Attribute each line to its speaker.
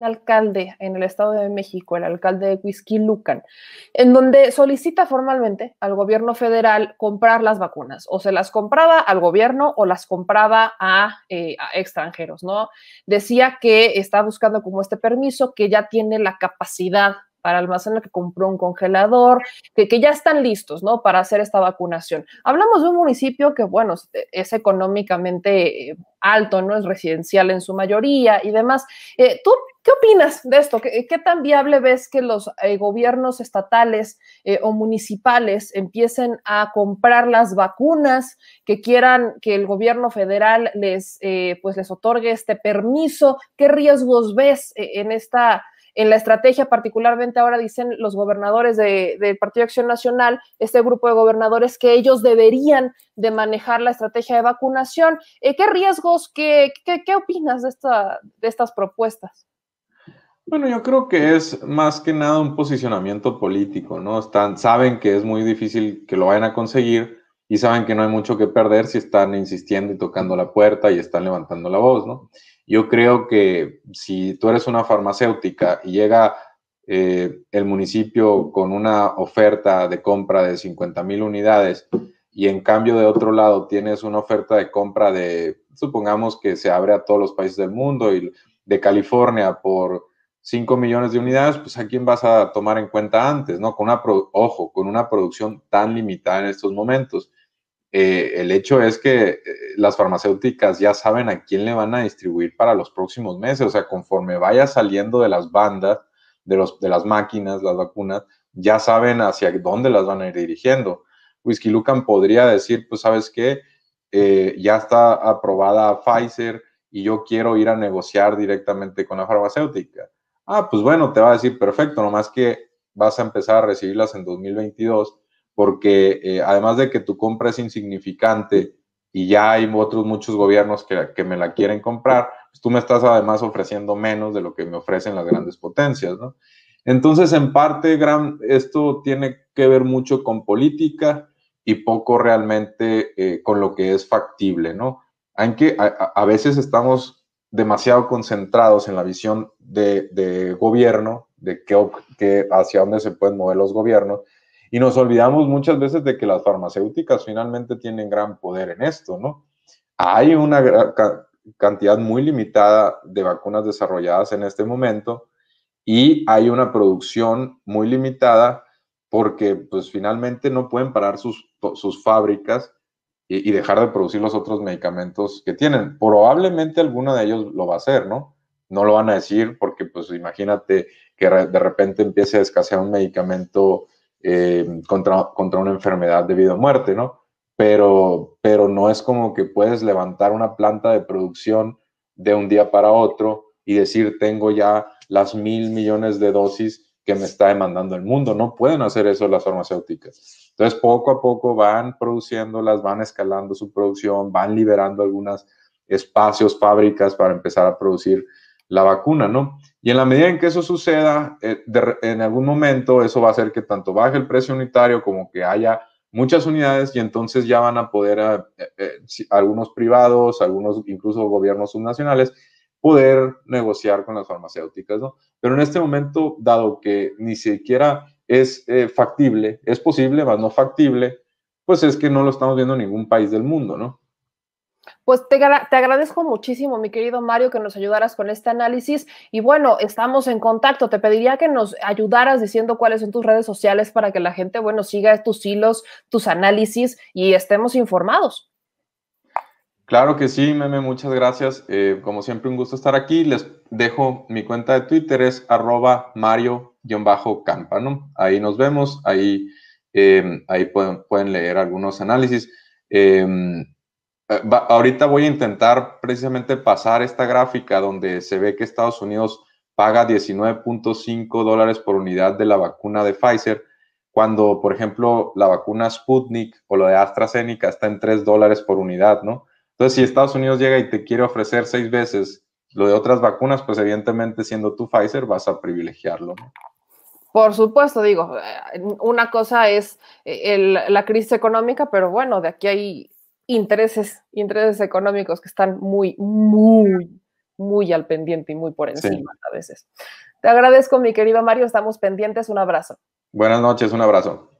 Speaker 1: alcalde en el Estado de México, el alcalde de Huizquilucan, en donde solicita formalmente al gobierno federal comprar las vacunas, o se las compraba al gobierno o las compraba eh, a, extranjeros, ¿no? Decía que está buscando como este permiso, que ya tiene la capacidad para almacenar, que compró un congelador, que, que ya están listos, ¿no? Para hacer esta vacunación. Hablamos de un municipio que, bueno, es económicamente... Eh, alto, no es residencial en su mayoría y demás. Eh, ¿Tú ¿Qué opinas de esto? ¿Qué, tan viable ves que los eh, gobiernos estatales eh, o municipales empiecen a comprar las vacunas, que quieran que el gobierno federal les, eh, pues les otorgue este permiso? ¿Qué riesgos ves en esta en la estrategia, particularmente ahora dicen los gobernadores del de Partido Acción Nacional, este grupo de gobernadores, que ellos deberían de manejar la estrategia de vacunación. ¿Qué riesgos, qué, qué, qué opinas de, esta, de estas propuestas?
Speaker 2: Bueno, yo creo que es más que nada un posicionamiento político, ¿no? Están, saben que es muy difícil que lo vayan a conseguir y saben que no hay mucho que perder si están insistiendo y tocando la puerta y están levantando la voz, ¿no? Yo creo que si tú eres una farmacéutica y llega eh, el municipio con una oferta de compra de 50 mil unidades y en cambio de otro lado tienes una oferta de compra de, supongamos que se abre a todos los países del mundo y de California por 5 millones de unidades, pues a quién vas a tomar en cuenta antes, ¿no? Con una, ojo, con una producción tan limitada en estos momentos. Eh, el hecho es que eh, las farmacéuticas ya saben a quién le van a distribuir para los próximos meses, o sea, conforme vaya saliendo de las bandas, de, los, de las máquinas, las vacunas, ya saben hacia dónde las van a ir dirigiendo. Whisky Lucan podría decir, pues sabes qué, eh, ya está aprobada Pfizer y yo quiero ir a negociar directamente con la farmacéutica. Ah, pues bueno, te va a decir, perfecto, nomás que vas a empezar a recibirlas en 2022, porque eh, además de que tu compra es insignificante y ya hay otros muchos gobiernos que, me la quieren comprar, pues tú me estás además ofreciendo menos de lo que me ofrecen las grandes potencias, ¿no? Entonces, en parte, gran, esto tiene que ver mucho con política y poco realmente eh, con lo que es factible, ¿no? Aunque a veces estamos demasiado concentrados en la visión de, gobierno, de qué, hacia dónde se pueden mover los gobiernos, y nos olvidamos muchas veces de que las farmacéuticas finalmente tienen gran poder en esto, ¿no? Hay una cantidad muy limitada de vacunas desarrolladas en este momento y hay una producción muy limitada porque pues finalmente no pueden parar sus, sus fábricas y, dejar de producir los otros medicamentos que tienen. Probablemente alguno de ellos lo va a hacer, ¿no? No lo van a decir porque, pues, imagínate que de repente empiece a escasear un medicamento eh, contra, contra una enfermedad debido a muerte, ¿no? Pero, pero no es como que puedes levantar una planta de producción de un día para otro y decir, tengo ya las mil millones de dosis que me está demandando el mundo. No pueden hacer eso las farmacéuticas. Entonces, poco a poco van produciéndolas, van escalando su producción, van liberando algunos espacios, fábricas para empezar a producir la vacuna, ¿no? Y en la medida en que eso suceda, eh, en algún momento eso va a hacer que tanto baje el precio unitario como que haya muchas unidades y entonces ya van a poder eh, eh, algunos privados, algunos incluso gobiernos subnacionales poder negociar con las farmacéuticas, ¿no? Pero en este momento, dado que ni siquiera es eh, factible, es posible, más no factible, pues es que no lo estamos viendo en ningún país del mundo, ¿no?
Speaker 1: Pues te, te, agradezco muchísimo, mi querido Mario, que nos ayudaras con este análisis. Y bueno, estamos en contacto. Te pediría que nos ayudaras diciendo cuáles son tus redes sociales para que la gente, bueno, siga tus hilos, tus análisis y estemos informados.
Speaker 2: Claro que sí, meme, muchas gracias. Eh, como siempre, un gusto estar aquí. Les dejo mi cuenta de Twitter, es arroba mario ¿no? Ahí nos vemos, ahí, eh, ahí pueden, leer algunos análisis. Em, eh, ahorita voy a intentar precisamente pasar esta gráfica donde se ve que Estados Unidos paga 19.5 dólares por unidad de la vacuna de Pfizer, cuando, por ejemplo, la vacuna Sputnik o la de AstraZeneca está en 3 dólares por unidad, ¿no? Entonces, si Estados Unidos llega y te quiere ofrecer seis veces lo de otras vacunas, pues evidentemente siendo tú Pfizer vas a privilegiarlo.
Speaker 1: Por supuesto, digo, una cosa es eh, la crisis económica, pero bueno, de aquí hay intereses, intereses económicos que están muy, muy, muy al pendiente y muy por encima a veces. Te agradezco, mi querido Mario, estamos pendientes, un abrazo.
Speaker 2: Buenas noches, un abrazo.